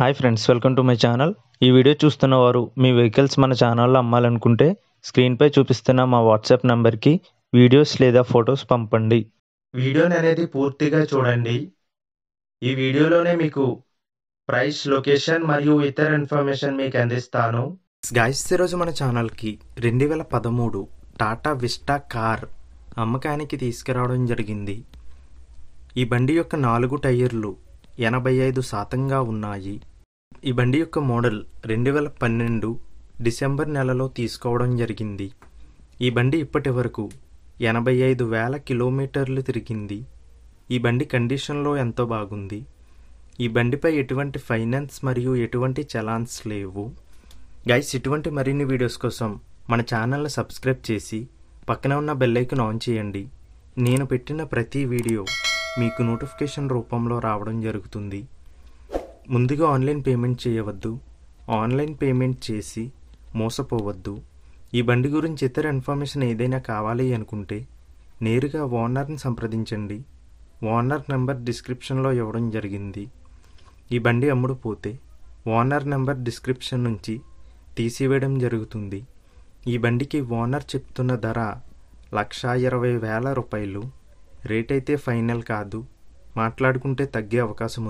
hi friends welcome to my channel ఈ video చూస్తున్న వారు మీ వెహికల్స్ మన ఛానల్లో అమ్మాలనుకుంటే స్క్రీన్పై చూపిస్తున్న మా వాట్సాప్ నెంబర్కి వీడియోస్ లేదా ఫొటోస్ పంపండి వీడియోని అనేది పూర్తిగా చూడండి ఈ వీడియోలోనే మీకు ప్రైస్ లొకేషన్ మరియు ఇతర ఇన్ఫర్మేషన్ మీకు అందిస్తాను గాయస్ ఈరోజు మన ఛానల్కి రెండు వేల పదమూడు టాటా విస్టా కార్ అమ్మకానికి తీసుకురావడం జరిగింది ఈ బండి యొక్క నాలుగు టైర్లు ఎనభై ఐదు శాతంగా ఉన్నాయి ఈ బండి యొక్క మోడల్ రెండు వేల పన్నెండు డిసెంబర్ నెలలో తీసుకోవడం జరిగింది ఈ బండి ఇప్పటి వరకు ఎనభై ఐదు వేల కిలోమీటర్లు తిరిగింది ఈ బండి కండిషన్లో ఎంతో బాగుంది ఈ బండిపై ఎటువంటి ఫైనాన్స్ మరియు ఎటువంటి చలాన్స్ లేవు గైస్ ఇటువంటి మరిన్ని వీడియోస్ కోసం మన ఛానల్ని సబ్స్క్రైబ్ చేసి పక్కన ఉన్న బెల్లైకన్ ఆన్ చేయండి నేను పెట్టిన ప్రతి వీడియో మీకు నోటిఫికేషన్ రూపంలో రావడం జరుగుతుంది ముందుగా ఆన్లైన్ పేమెంట్ చేయవద్దు ఆన్లైన్ పేమెంట్ చేసి మోసపోవద్దు ఈ బండి గురించి ఇతర ఇన్ఫర్మేషన్ ఏదైనా కావాలి అనుకుంటే నేరుగా ఓనర్ని సంప్రదించండి ఓనర్ నెంబర్ డిస్క్రిప్షన్లో ఇవ్వడం జరిగింది ఈ బండి అమ్ముడుపోతే ఓనర్ నెంబర్ డిస్క్రిప్షన్ నుంచి తీసివేయడం జరుగుతుంది ఈ బండికి ఓనర్ చెప్తున్న ధర లక్షా ఇరవై వేల రూపాయలు రేట్ అయితే ఫైనల్ కాదు మాట్లాడుకుంటే తగ్గే అవకాశం ఉంది